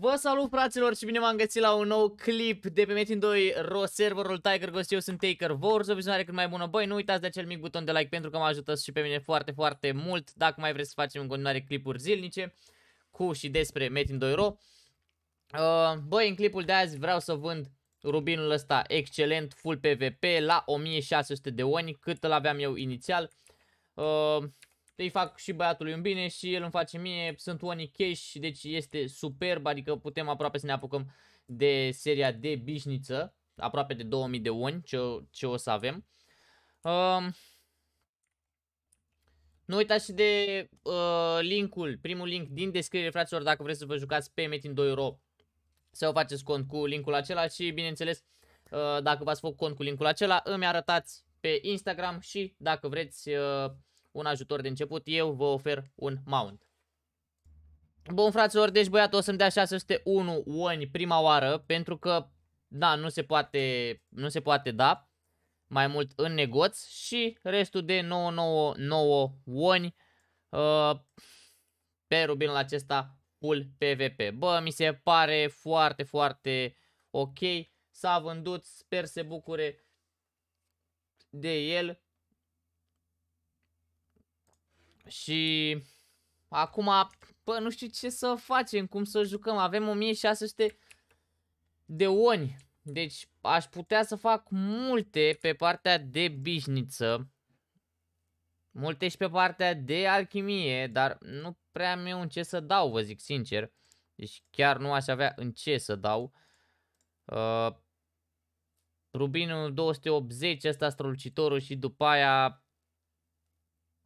Vă salut fraților și bine m-am găsit la un nou clip de pe Metin 2 Ro serverul Tiger Ghost, eu sunt Taker Wars, o vizionare cât mai bună. Băi, nu uitați de acel mic buton de like pentru că mă ajută și pe mine foarte, foarte mult dacă mai vreți să facem în continuare clipuri zilnice cu și despre Metin 2 Ro. Uh, băi, în clipul de azi vreau să vând rubinul ăsta excelent, full PVP la 1600 de oni, cât îl aveam eu inițial. Uh, îi fac și băiatului un bine și el îmi face mie, sunt unii cash, deci este superb, adică putem aproape să ne apucăm de seria de bișniță, aproape de 2000 de uni ce, ce o să avem. Um, nu uitați și de uh, linkul, primul link din descriere, fraților, dacă vreți să vă jucați pe Metin 2 Euro, să o faceți cont cu linkul acela și, bineînțeles, uh, dacă v-ați făcut cont cu linkul acela, îmi arătați pe Instagram și, dacă vreți, uh, un ajutor de început, eu vă ofer un mount. Bun, fraților, deci băiatul o să-mi dea 601 oni prima oară, pentru că, da, nu se poate, nu se poate da mai mult în negoț și restul de 999 oni uh, pe rubinul acesta pull PVP. Bă, mi se pare foarte, foarte ok. S-a vândut, sper se bucure de el și acum, bă, nu știu ce să facem, cum să jucăm. Avem 1600 de oni. Deci aș putea să fac multe pe partea de bișniță. Multe și pe partea de alchimie, dar nu prea am eu în ce să dau, vă zic sincer. Deci chiar nu aș avea în ce să dau. Uh, rubinul 280, ăsta strălucitorul și după aia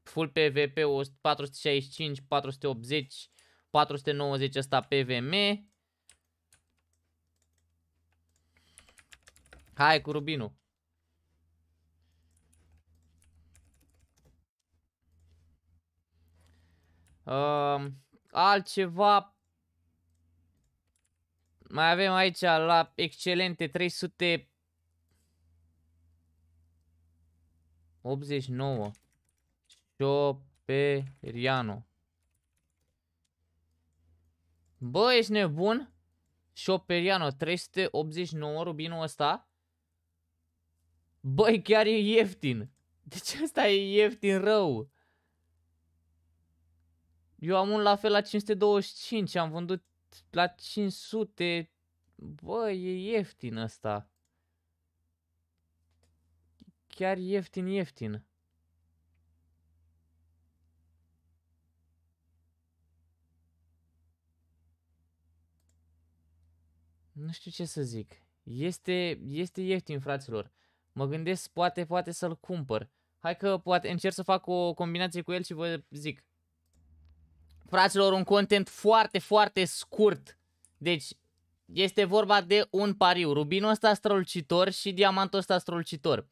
full PVP 465, 480, 490 ăsta PVM. Hai cu rubinul. Uh, altceva mai avem aici la excelente 389 Șoperianu. Bă, ești nebun? Șoperianu, 389 rubinul ăsta? Băi, chiar e ieftin. ce ăsta e ieftin rău. Eu am un la fel la 525, am vândut la 500. Bă, e ieftin ăsta. Chiar ieftin, ieftin. nu știu ce să zic. Este, este ieftin, fraților. Mă gândesc, poate, poate să-l cumpăr. Hai că poate încerc să fac o combinație cu el și vă zic. Fraților, un content foarte, foarte scurt. Deci, este vorba de un pariu. Rubinul ăsta strălucitor și diamantul ăsta strălucitor.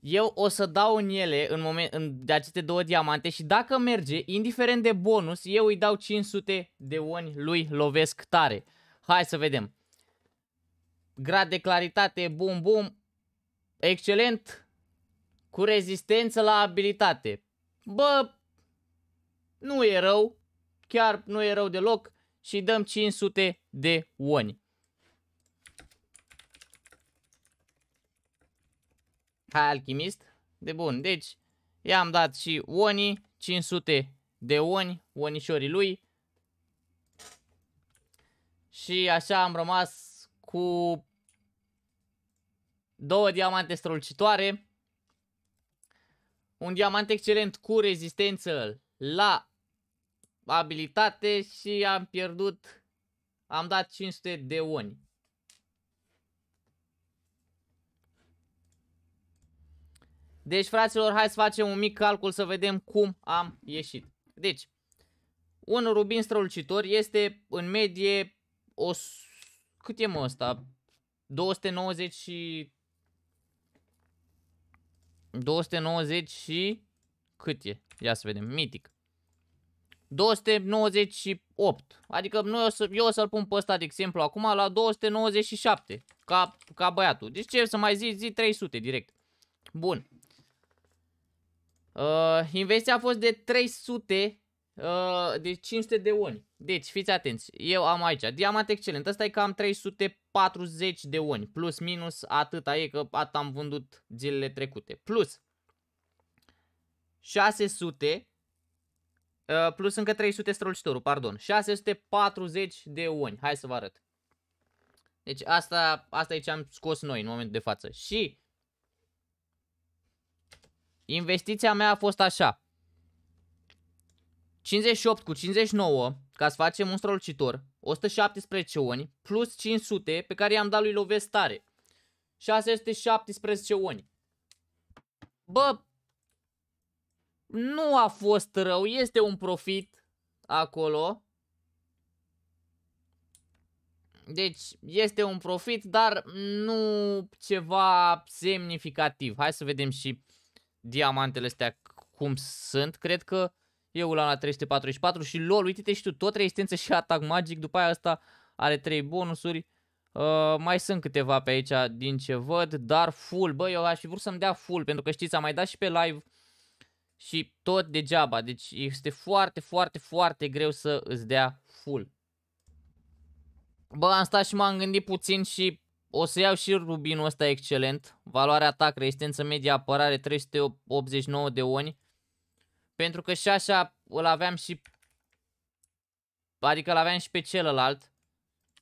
Eu o să dau în ele, în, moment, în de aceste două diamante și dacă merge, indiferent de bonus, eu îi dau 500 de oni lui lovesc tare. Hai să vedem. Grad de claritate, bum, bum. Excelent. Cu rezistență la abilitate. Bă, nu e rău. Chiar nu e rău deloc. Și dăm 500 de oni. Hai, alchimist. De bun, deci i-am dat și oni, 500 de oni, onișorii lui. Și așa am rămas cu două diamante strălucitoare, un diamant excelent cu rezistență la abilitate și am pierdut, am dat 500 de oni. Deci, fraților, hai să facem un mic calcul să vedem cum am ieșit. Deci, un rubin strălucitor este în medie o, cât e mă ăsta? 290 și... 290 și... Cât e? Ia să vedem. Mitic. 298. Adică noi o să, eu o să-l pun pe ăsta de exemplu acum la 297. Ca, ca băiatul. Deci ce să mai zici? Zi 300 direct. Bun. Uh, investia a fost de 300 Uh, deci de 500 de oni. Deci, fiți atenți, eu am aici diamant excelent, ăsta e cam 340 de oni, plus minus atâta e că atât am vândut zilele trecute. Plus 600 uh, plus încă 300 strălucitorul, pardon, 640 de oni. Hai să vă arăt. Deci asta, asta e ce am scos noi în momentul de față. Și investiția mea a fost așa. 58 cu 59, ca să facem un strălucitor, 117 oni, plus 500 pe care i-am dat lui Lovesc tare. 617 oni. Bă, nu a fost rău, este un profit acolo. Deci este un profit, dar nu ceva semnificativ. Hai să vedem și diamantele astea cum sunt. Cred că eu l-am la 344 și LOL, uite-te și tu, tot rezistență și atac magic, după aia asta are 3 bonusuri. Uh, mai sunt câteva pe aici din ce văd, dar full, bă, eu aș fi vrut să-mi dea full, pentru că știți, am mai dat și pe live și tot degeaba, deci este foarte, foarte, foarte greu să îți dea full. Bă, am stat și m-am gândit puțin și o să iau și rubinul ăsta excelent, valoarea atac, rezistență media, apărare 389 de oni, pentru că și așa îl aveam și... Adică îl aveam și pe celălalt.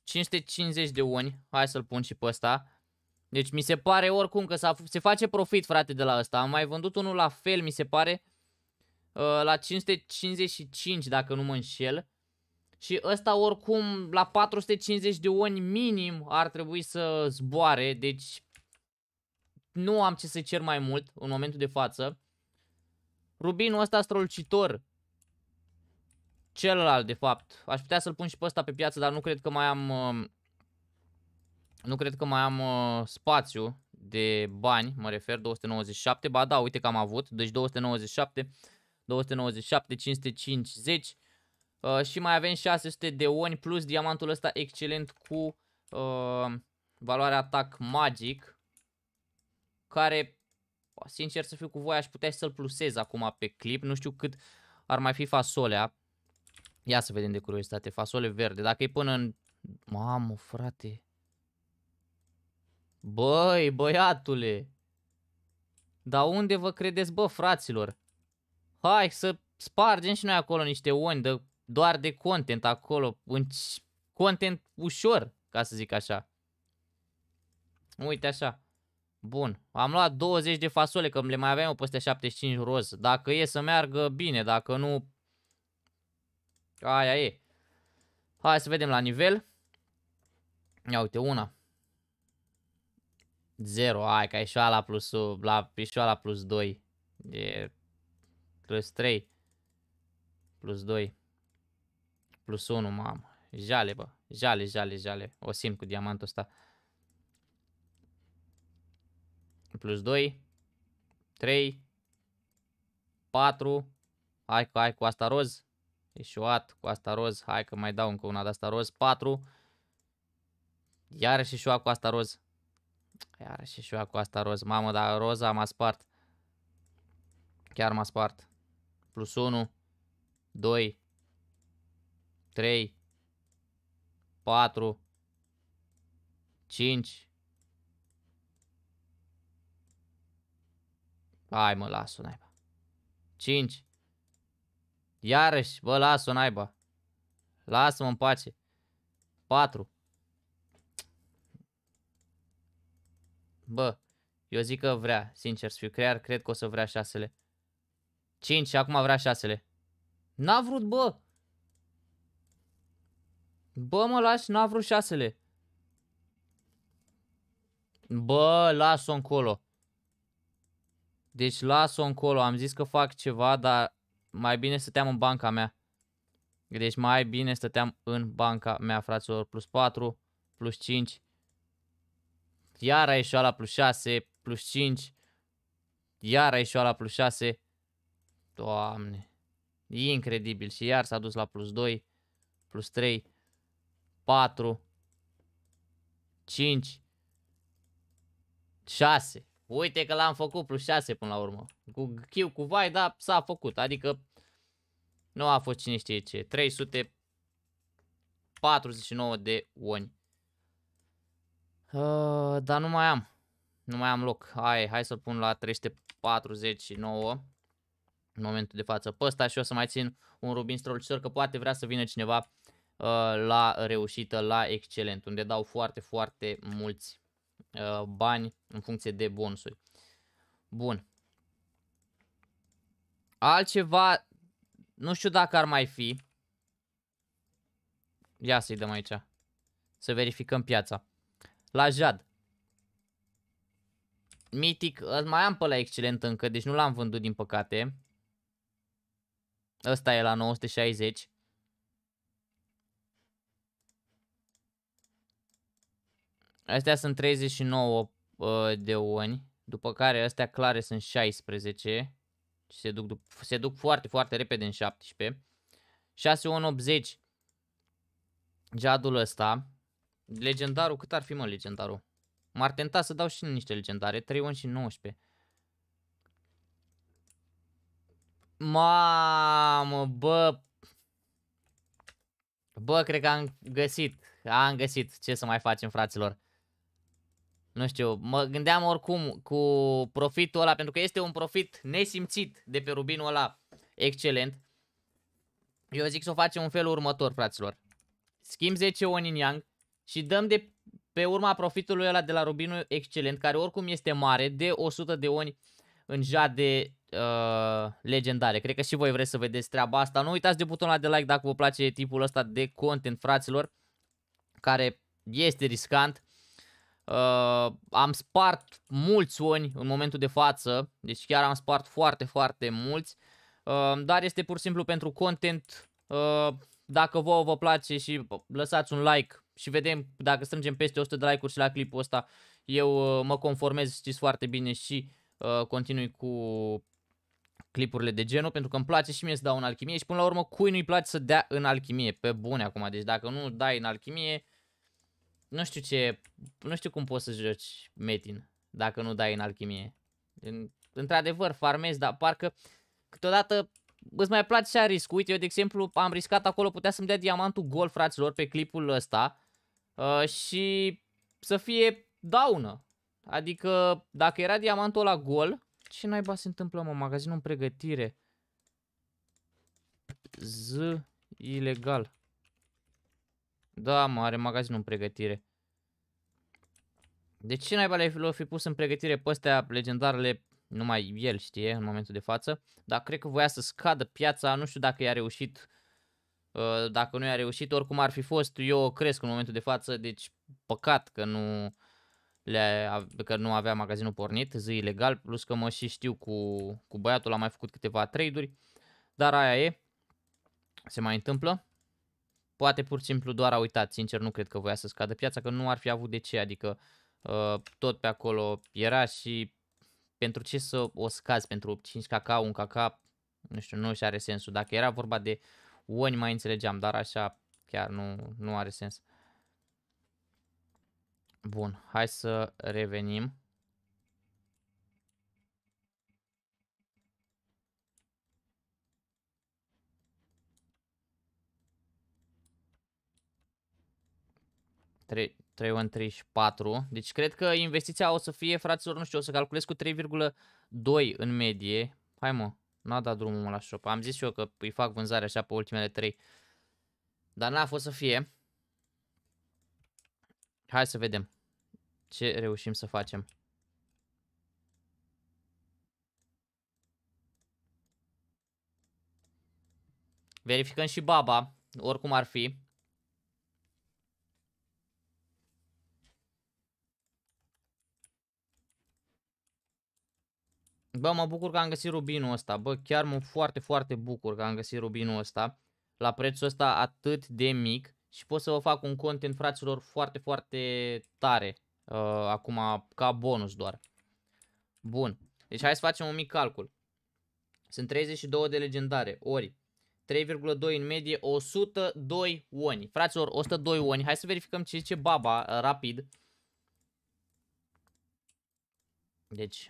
550 de uni. Hai să-l pun și pe ăsta. Deci mi se pare oricum că se face profit, frate, de la ăsta. Am mai vândut unul la fel, mi se pare, uh, la 555, dacă nu mă înșel. Și ăsta oricum la 450 de uni minim ar trebui să zboare, deci nu am ce să cer mai mult în momentul de față. Rubinul ăsta strălucitor. Celălalt, de fapt. Aș putea să-l pun și pe ăsta pe piață, dar nu cred că mai am... Uh, nu cred că mai am uh, spațiu de bani, mă refer, 297. Ba da, uite că am avut. Deci 297, 297, 550. Uh, și mai avem 600 de oni plus diamantul ăsta excelent cu uh, valoarea atac magic. Care Sincer să fiu cu voi, aș putea să-l plusez acum pe clip. Nu știu cât ar mai fi fasolea. Ia să vedem de curiozitate. Fasole verde. Dacă e până în... Mamă, frate. Băi, băiatule. Dar unde vă credeți, bă, fraților? Hai să spargem și noi acolo niște oni de, doar de content acolo. Un content ușor, ca să zic așa. Uite așa. Bun, am luat 20 de fasole, că le mai aveam eu peste 75 roz. Dacă e să meargă, bine, dacă nu... Aia e. Hai să vedem la nivel. Ia uite, una. 0, ai, ca e și plus, la, e și plus 2. E plus 3. Plus 2. Plus 1, mamă. Jale, bă. Jale, jale, jale. O simt cu diamantul ăsta. Plus 2. 3. 4. Hai că hai cu asta roz. Eșuat cu asta roz. Hai că mai dau încă una de asta roz. 4. Iarăși eșuat cu asta roz. Iarăși eșuat cu asta roz. Mamă, dar roza m-a spart. Chiar m-a spart. Plus 1. 2. 3. 4. 5. Hai mă, las-o naiba. 5. Iarăși, bă, las-o naiba. Lasă-mă în pace. 4. Bă, eu zic că vrea, sincer să fiu. Crear, cred că o să vrea șasele. 5 și acum vrea șasele. N-a vrut, bă! Bă, mă, lași, n-a vrut șasele. Bă, las-o încolo. Deci las-o încolo, am zis că fac ceva, dar mai bine stăteam în banca mea. Deci mai bine stăteam în banca mea, fraților. Plus 4, plus 5. Iar a ieșit la plus 6, plus 5. Iar a ieșit la plus 6. Doamne. E incredibil. Și iar s-a dus la plus 2, plus 3, 4, 5, 6. Uite că l-am făcut plus 6 până la urmă. Cu Q cu vai, da, s-a făcut. Adică nu a fost cine știe ce. 349 de oni. Uh, dar nu mai am. Nu mai am loc. Hai, hai să-l pun la 349 în momentul de față pe ăsta și o să mai țin un rubin strălucitor că poate vrea să vină cineva uh, la reușită, la excelent, unde dau foarte, foarte mulți Uh, bani în funcție de bonusuri. Bun. Altceva, nu știu dacă ar mai fi. Ia să-i dăm aici. Să verificăm piața. La Jad. Mitic, mai am pe la excelent încă, deci nu l-am vândut din păcate. Ăsta e la 960. Astea sunt 39 uh, de oni, după care astea clare sunt 16 și se duc, se duc foarte, foarte repede în 17. 6 on 80 Jadul ăsta Legendarul, cât ar fi mă legendarul? M-ar tenta să dau și niște legendare 3 on și 19 Mamă, bă Bă, cred că am găsit Am găsit ce să mai facem, fraților nu știu, mă gândeam oricum cu profitul ăla, pentru că este un profit nesimțit de pe rubinul ăla excelent. Eu zic să o facem în felul următor, fraților. Schimb 10 on in yang și dăm de pe urma profitului ăla de la rubinul excelent, care oricum este mare, de 100 de oni în jade uh, legendare. Cred că și voi vreți să vedeți treaba asta. Nu uitați de butonul de like dacă vă place tipul ăsta de content, fraților, care este riscant Uh, am spart mulți oni în momentul de față, deci chiar am spart foarte, foarte mulți, uh, dar este pur și simplu pentru content. Uh, dacă vouă vă place și lăsați un like și vedem dacă strângem peste 100 de like-uri și la clipul ăsta, eu uh, mă conformez, știți foarte bine și uh, continui cu clipurile de genul, pentru că îmi place și mie să dau în alchimie și până la urmă cui nu-i place să dea în alchimie, pe bune acum, deci dacă nu dai în alchimie, nu știu ce... Nu știu cum poți să joci Metin dacă nu dai în alchimie. Într-adevăr, farmezi, dar parcă câteodată îți mai place și riscul. Uite, eu, de exemplu, am riscat acolo, putea să-mi dea diamantul gol, fraților, pe clipul ăsta uh, și să fie daună. Adică, dacă era diamantul la gol, ce naiba se întâmplă, mă, magazinul în pregătire? Z, ilegal. Da, mă, are magazinul în pregătire. De ce naiba le-ai fi pus în pregătire pe astea legendarele numai el știe în momentul de față, dar cred că voia să scadă piața, nu știu dacă i-a reușit, uh, dacă nu i-a reușit, oricum ar fi fost, eu cresc în momentul de față, deci păcat că nu, le, că nu avea magazinul pornit, zi ilegal, plus că mă și știu cu, cu băiatul, am mai făcut câteva trade-uri, dar aia e, se mai întâmplă. Poate pur și simplu doar a uitat, sincer nu cred că voia să scadă piața, că nu ar fi avut de ce, adică uh, tot pe acolo era și pentru ce să o scazi pentru 5 caca, un caca, nu știu, nu și are sensul. Dacă era vorba de oni mai înțelegeam, dar așa chiar nu, nu are sens. Bun, hai să revenim. 3.134, și Deci cred că investiția o să fie, fraților, nu știu, o să calculez cu 3,2 în medie. Hai mă, n-a dat drumul la shop. Am zis eu că îi fac vânzare așa pe ultimele 3. Dar n-a fost să fie. Hai să vedem ce reușim să facem. Verificăm și baba, oricum ar fi. Bă, mă bucur că am găsit rubinul ăsta. Bă, chiar mă foarte, foarte bucur că am găsit rubinul ăsta. La prețul ăsta atât de mic. Și pot să vă fac un content, fraților, foarte, foarte tare. Uh, acum, ca bonus doar. Bun. Deci hai să facem un mic calcul. Sunt 32 de legendare, ori 3,2 în medie, 102 oni. Fraților, 102 oni. Hai să verificăm ce zice baba, uh, rapid. Deci,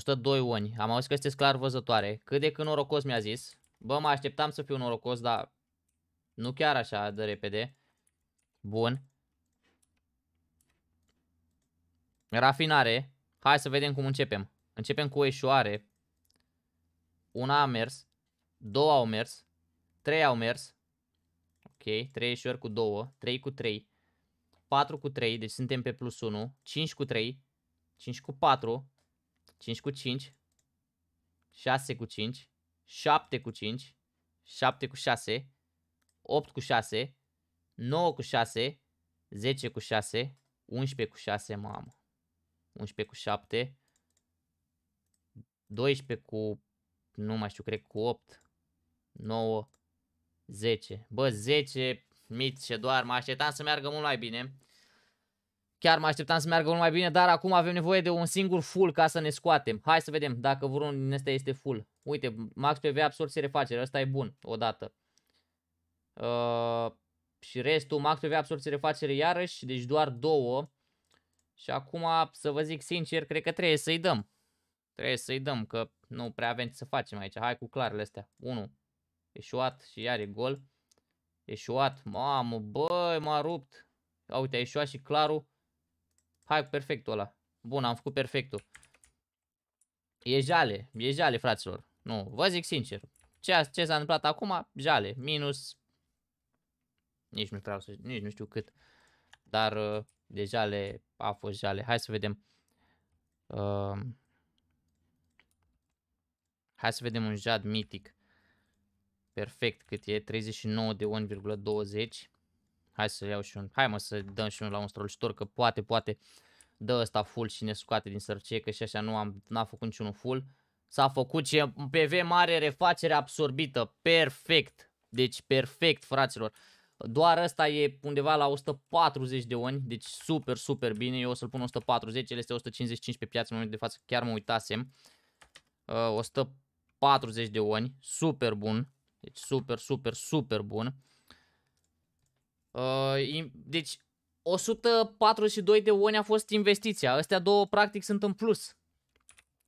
102 uni. Am auzit că sunteți clar văzătoare. Cât de când norocos mi-a zis. Bă, mă așteptam să fiu norocos, dar nu chiar așa de repede. Bun. Rafinare. Hai să vedem cum începem. Începem cu eșoare. Una a mers. Două au mers. Trei au mers. Ok, trei eșoari cu două. Trei cu trei. 4 cu 3, deci suntem pe plus 1, 5 cu 3, 5 cu 4, 5 cu 5, 6 cu 5, 7 cu 5, 7 cu 6, 8 cu 6, 9 cu 6, 10 cu 6, 11 cu 6, mamă. 11 cu 7, 12 cu, nu mai știu, cred cu 8, 9, 10. Bă, 10, mici, doar mă așteptam să meargă mult mai bine. Chiar mă așteptam să meargă mult mai bine, dar acum avem nevoie de un singur full ca să ne scoatem. Hai să vedem dacă vreunul din ăsta este full. Uite, max PV absorție refacere, ăsta e bun, odată. Uh, și restul, max PV absorție refacere iarăși, deci doar două. Și acum, să vă zic sincer, cred că trebuie să-i dăm. Trebuie să-i dăm, că nu prea avem ce să facem aici. Hai cu clarele astea. 1. Eșuat și iar e gol. Eșuat. Mamă, băi, m-a rupt. A, uite, a eșuat și clarul. Hai, perfectul ăla. Bun, am făcut perfectul. E jale, e jale, fraților. Nu, vă zic sincer. Ce, ce s-a întâmplat acum? Jale. Minus... Nici nu vreau să... Nici nu știu cât. Dar uh, de jale a fost jale. Hai să vedem. Uh, hai să vedem un jad mitic. Perfect cât e. 39 de 1,20. Hai să iau și un... Hai mă să dăm și un la un strălucitor, că poate, poate dă ăsta full și ne scoate din sărcie, că și așa nu am, n-a făcut niciunul full. S-a făcut și PV mare, refacere absorbită, perfect. Deci perfect, fraților. Doar ăsta e undeva la 140 de oni, deci super, super bine. Eu o să-l pun 140, el este 155 pe piață în momentul de față, chiar mă uitasem. Uh, 140 de oni, super bun. Deci super, super, super bun. Uh, deci 142 de oni a fost investiția. Astea două practic sunt în plus.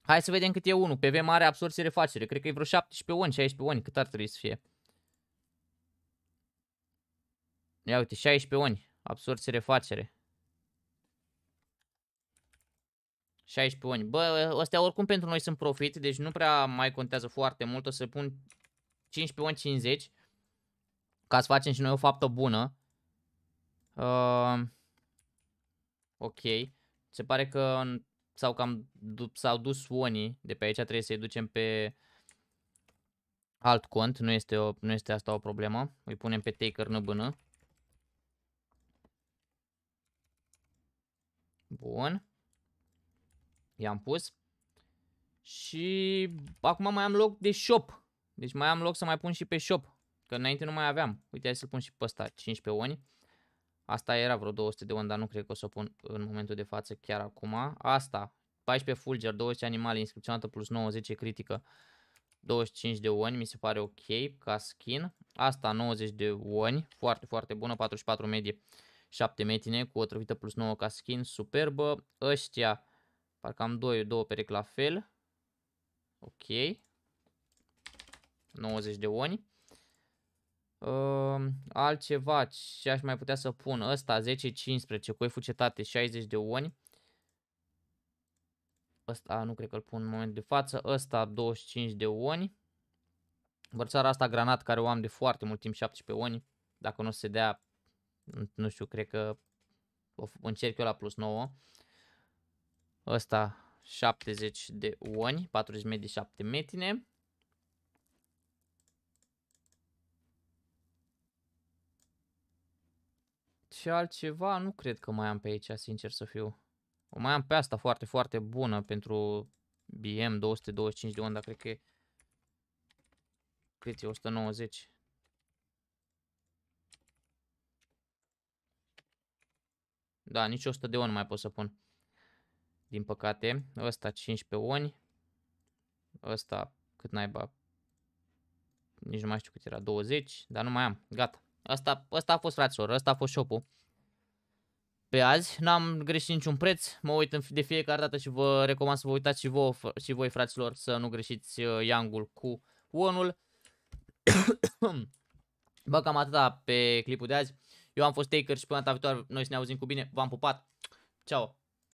Hai să vedem cât e unul. PV mare, absorție, refacere. Cred că e vreo 17 oni, 16 oni. Cât ar trebui să fie? Ia uite, 16 oni. Absorție, refacere. 16 oni. Bă, astea oricum pentru noi sunt profit, deci nu prea mai contează foarte mult. O să pun 15 oni 50 ca să facem și noi o faptă bună. Uh, ok. Se pare că s-au cam s-au dus unii de pe aici, trebuie să-i ducem pe alt cont, nu este, o, nu este asta o problemă. Îi punem pe taker nbn. Bun. I-am pus. Și acum mai am loc de shop. Deci mai am loc să mai pun și pe shop. Că înainte nu mai aveam. Uite, hai să-l pun și pe ăsta, 15 oni. Asta era vreo 200 de unde, dar nu cred că o să o pun în momentul de față chiar acum. Asta, 14 fulger, 20 animale inscripționată plus 90 critică, 25 de oni, mi se pare ok ca skin. Asta 90 de oni, foarte, foarte bună, 44 medie, 7 metine cu o trăvită plus 9 ca skin, superbă. Ăștia, parcă am 2, 2 perechi la fel. Ok. 90 de oni. Uh, altceva ce aș mai putea să pun, ăsta 10-15 cu fucetate 60 de oni. Ăsta nu cred că îl pun în moment de față, ăsta 25 de oni. Bărțara asta granat care o am de foarte mult timp, 17 oni. Dacă nu se dea, nu știu, cred că încerc eu la plus 9. Ăsta 70 de oni, 40 de 7 metine. și altceva nu cred că mai am pe aici, sincer să fiu. O mai am pe asta foarte, foarte bună pentru BM 225 de onda, cred că e... Cât e? 190. Da, nici 100 de on mai pot să pun. Din păcate. Ăsta 15 oni. Ăsta cât naiba. Nici nu mai știu cât era. 20. Dar nu mai am. Gata. Asta, asta a fost fraților, asta a fost shop-ul. Pe azi, n-am greșit niciun preț, mă uit de fiecare dată și vă recomand să vă uitați și, vouă, și voi, fraților, să nu greșiți uh, iangul cu unul. Bă, cam atâta pe clipul de azi. Eu am fost Taker și până data viitoare noi să ne auzim cu bine. V-am pupat. Ciao.